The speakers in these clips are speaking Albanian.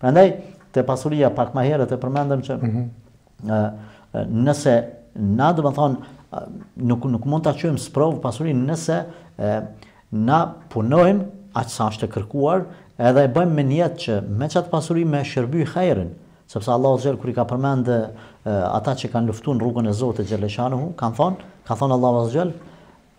Prandaj te pasuria pak më herët e përmendëm që ëh mhm. nëse na do të thon nuk nuk mund ta quajmë sprov pasurinë nëse na punojmë aq sa është kërkuar edhe e bëjmë me niyet që me çat pasuri me shërbëj hajrin sepse Allahu xhel kur i ka përmendë ata që kanë luftuar në rrugën e Zotit xhel xhanu kanë thon ka thon Allahu xhel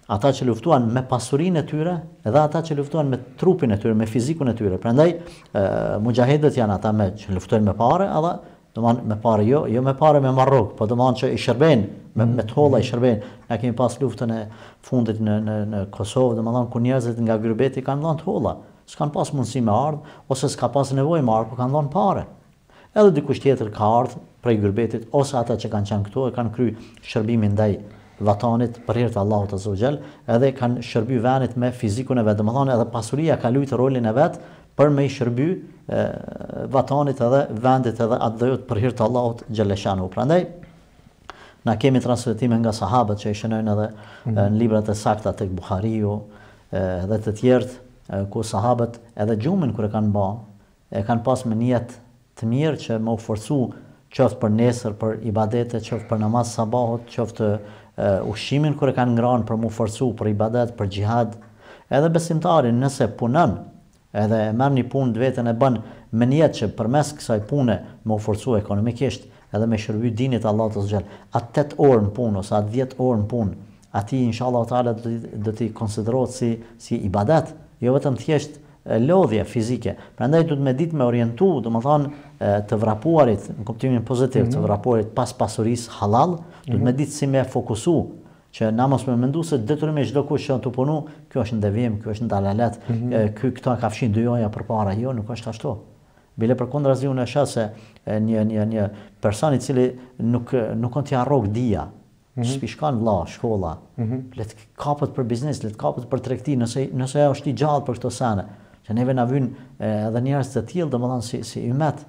ata që luftuan me pasurinë e tyre dhe ata që luftuan me trupin e tyre, me fizikun e tyre. Prandaj, ë janë ata me që luftojnë me parë, edhe do të thonë me parë jo, jo me parë me marrok, por do të thonë që i shërbejnë me me i mhm. shërbejnë. Ne kemi pas luftën e fundit në në në Kosovë, do të thonë ku njerëzit nga grybeti kanë dhënë tholla. S'kan pas mundësi me ardh ose s'ka pas nevojë me ardh, por kanë dhënë parë. Edhe dikush tjetër ka ardhur prej grybetit ose ata që kanë qenë këtu e kanë kryer shërbimin ndaj vatanit për hir të Allahut azza edhe kanë shërbyer venit me fizikun e vet, domethënë edhe pasuria ka lujtë rolin e vet për me shërbyer vatanit edhe vendit edhe atë dhejot për hir të Allahut Pra Prandaj na kemi transmetime nga sahabët që i shënojnë edhe mm -hmm. në mhm. librat e sakta të Buhariu edhe të tjerë ku sahabët edhe gjumin kur e kanë ba e kanë pas me niyet të mirë që më u forcu qoftë për nesër për ibadete, qoftë për namaz sabahut, qoftë Eh, ushqimin kur e kanë ngrënë për mu forcu për ibadet, për xhihad. Edhe besimtari nëse punon, edhe e merr një punë vetën e bën me niyet që përmes kësaj pune më forcu ekonomikisht edhe me shërbim dinit Allahut të xhel. Atë 8 orë në punë ose atë 10 orë në punë, aty inshallah taala do të do të konsiderohet si si ibadet, jo vetëm thjesht ë lodhje fizike. Prandaj duhet të me ditë me orientu, du më thonë të vrapuarit, në koptimin pozitiv, mm -hmm. të mhm. vrapuarit pas pasuris halal, duhet mm -hmm. të me mhm. si me fokusu, që na mos me mendu se detrymi çdo kush që në të punu, kjo është në devim, kjo është në dalalet, mm -hmm. kjo këta ka fshin dyjoja për para, jo, nuk është ashtu. Bile për kondra zi unë e se një, një, një personi cili nuk, nuk në tja rogë dhia, Mm -hmm. Shpi vla, shkolla, mm -hmm. let kapët për biznis, let kapët për trekti, nëse e është i gjallë për këto sene që neve na vijnë eh, edhe njerëz të tillë, domethënë si si ymet,